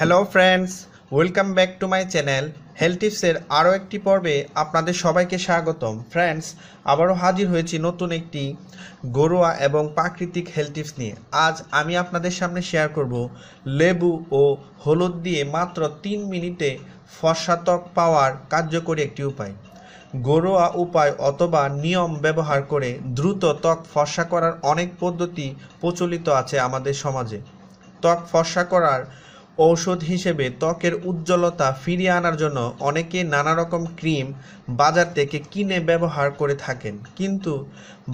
hello friends welcome back to my channel health টিপসের আরও একটি পর্বে আপনাদের সবাইকে স্বাগতম ফ্রেন্ডস আবারও হাজির হয়েছি নতুন একটি ঘরোয়া এবং প্রাকৃতিক হেলথ টিপস নিয়ে আজ আমি আপনাদের সামনে শেয়ার করব লেবু ও হলুদ দিয়ে মাত্র তিন মিনিটে ফসাতক পাওয়ার কার্যকরী একটি উপায় ঘরোয়া উপায় অথবা নিয়ম ব্যবহার করে দ্রুত ত্বক ফর্সা করার অনেক পদ্ধতি প্রচলিত আছে আমাদের সমাজে ত্বক ফর্সা করার ঔষধ হিসেবে ত্বকের উজ্জ্বলতা ফিরিয়ে আনার জন্য অনেকে নানা রকম ক্রিম বাজার থেকে কিনে ব্যবহার করে থাকেন কিন্তু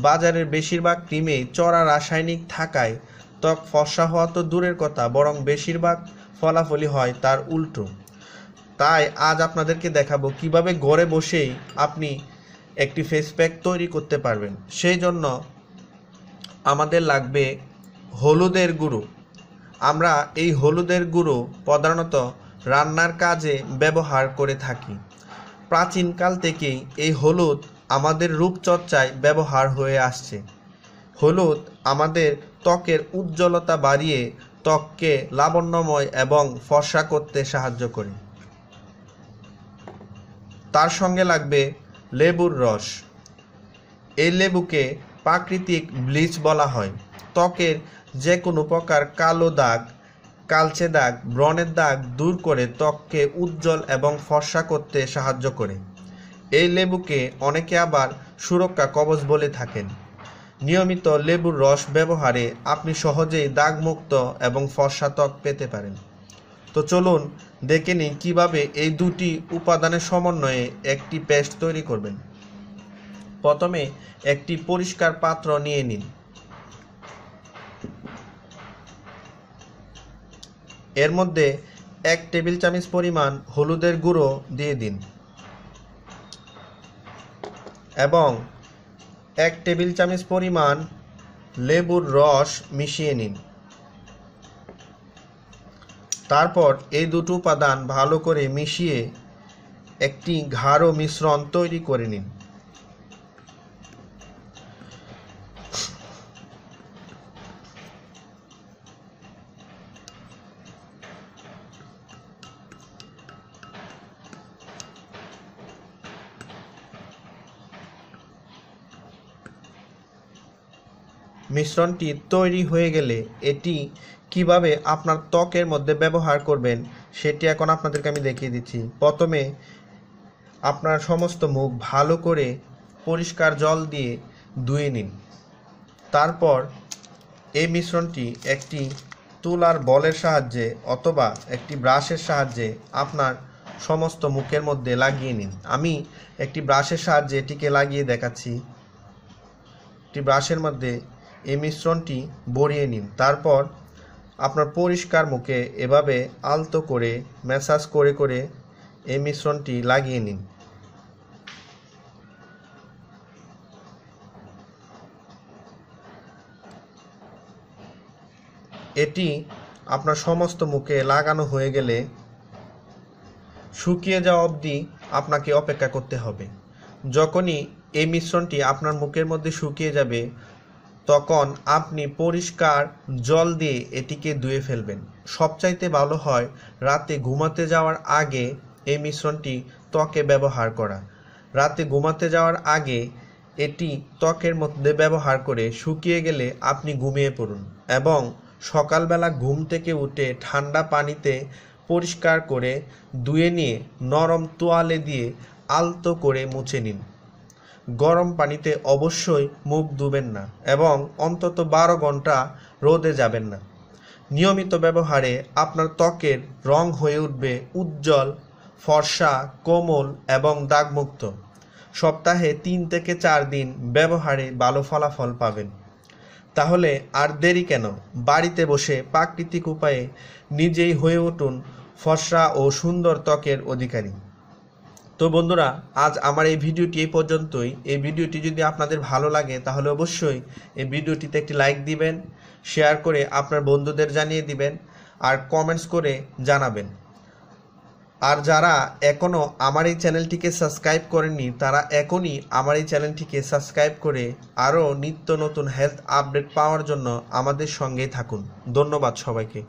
বাজারের বেশিরভাগ ক্রিমেই চড়া রাসায়নিক থাকায় ত্বক ফসা হওয়া তো দূরের কথা বরং বেশিরভাগ ফলাফলই হয় তার উল্টো তাই আজ আপনাদেরকে দেখাবো কিভাবে ঘরে বসেই আপনি একটি ফেস প্যাক তৈরি করতে পারবেন সেই জন্য আমাদের লাগবে হলুদের গুঁড়ো আমরা এই হলুদের গুঁড়ো প্রধানত রান্নার কাজে ব্যবহার করে থাকি প্রাচীনকাল থেকেই এই হলুদ আমাদের রূপচর্চায় ব্যবহার হয়ে আসছে হলুদ আমাদের ত্বকের উজ্জ্বলতা বাড়িয়ে ত্বককে লাবণ্যময় এবং ফর্সা করতে সাহায্য করে তার সঙ্গে লাগবে লেবুর রস এই লেবুকে প্রাকৃতিক ব্লিচ বলা হয় ত্বকের যে কোনো প্রকার কালো দাগ কালচে দাগ ব্রণের দাগ দূর করে ত্বককে উজ্জ্বল এবং ফর্সা করতে সাহায্য করে এই লেবুকে অনেকে আবার সুরক্ষা কবচ বলে থাকেন নিয়মিত লেবুর রস ব্যবহারে আপনি সহজেই দাগমুক্ত এবং ফর্সা ত্বক পেতে পারেন তো চলুন দেখে নিন কীভাবে এই দুটি উপাদানের সমন্বয়ে একটি পেস্ট তৈরি করবেন প্রথমে একটি পরিষ্কার পাত্র নিয়ে নিন এর মধ্যে এক টেবিল চামচ পরিমাণ হলুদের গুঁড়ো দিয়ে দিন এবং এক টেবিল চামচ পরিমাণ লেবুর রস মিশিয়ে নিন তারপর এই দুটো উপাদান ভালো করে মিশিয়ে একটি ঘাড়ো মিশ্রণ তৈরি করে নিন মিশ্রণটি তৈরি হয়ে গেলে এটি কিভাবে আপনার ত্বকের মধ্যে ব্যবহার করবেন সেটি এখন আপনাদেরকে আমি দেখিয়ে দিচ্ছি প্রথমে আপনার সমস্ত মুখ ভালো করে পরিষ্কার জল দিয়ে ধুয়ে নিন তারপর এই মিশ্রণটি একটি তুলার বলের সাহায্যে অথবা একটি ব্রাশের সাহায্যে আপনার সমস্ত মুখের মধ্যে লাগিয়ে নিন আমি একটি ব্রাশের সাহায্যে এটিকে লাগিয়ে দেখাচ্ছি একটি ব্রাশের মধ্যে এই মিশ্রণটি বড়িয়ে নিন তারপর আপনার পরিষ্কার মুখে এভাবে আলতো করে ম্যাসাজ করে করে এই মিশ্রণটি লাগিয়ে নিন এটি আপনার সমস্ত মুখে লাগানো হয়ে গেলে শুকিয়ে যাওয়া অবধি আপনাকে অপেক্ষা করতে হবে যখনই এই মিশ্রণটি আপনার মুখের মধ্যে শুকিয়ে যাবে তখন আপনি পরিষ্কার জল দিয়ে এটিকে ধুয়ে ফেলবেন সবচাইতে ভালো হয় রাতে ঘুমাতে যাওয়ার আগে এই মিশ্রণটি ত্বকে ব্যবহার করা রাতে ঘুমাতে যাওয়ার আগে এটি ত্বকের মধ্যে ব্যবহার করে শুকিয়ে গেলে আপনি ঘুমিয়ে পড়ুন এবং সকালবেলা ঘুম থেকে উঠে ঠান্ডা পানিতে পরিষ্কার করে ধুয়ে নিয়ে নরম তোয়ালে দিয়ে আলতো করে মুছে নিন গরম পানিতে অবশ্যই মুখ ধুবেন না এবং অন্তত বারো ঘন্টা রোদে যাবেন না নিয়মিত ব্যবহারে আপনার ত্বকের রং হয়ে উঠবে উজ্জ্বল ফর্সা কোমল এবং দাগমুক্ত সপ্তাহে তিন থেকে চার দিন ব্যবহারে ভালো ফলাফল পাবেন তাহলে আর দেরি কেন বাড়িতে বসে প্রাকৃতিক উপায়ে নিজেই হয়ে উঠুন ফর্সা ও সুন্দর ত্বকের অধিকারী তো বন্ধুরা আজ আমার এই ভিডিওটি এই পর্যন্তই এই ভিডিওটি যদি আপনাদের ভালো লাগে তাহলে অবশ্যই এই ভিডিওটিতে একটি লাইক দিবেন শেয়ার করে আপনার বন্ধুদের জানিয়ে দিবেন আর কমেন্টস করে জানাবেন আর যারা এখনও আমার এই চ্যানেলটিকে সাবস্ক্রাইব করেননি তারা এখনই আমার এই চ্যানেলটিকে সাবস্ক্রাইব করে আরও নিত্য নতুন হেলথ আপডেট পাওয়ার জন্য আমাদের সঙ্গেই থাকুন ধন্যবাদ সবাইকে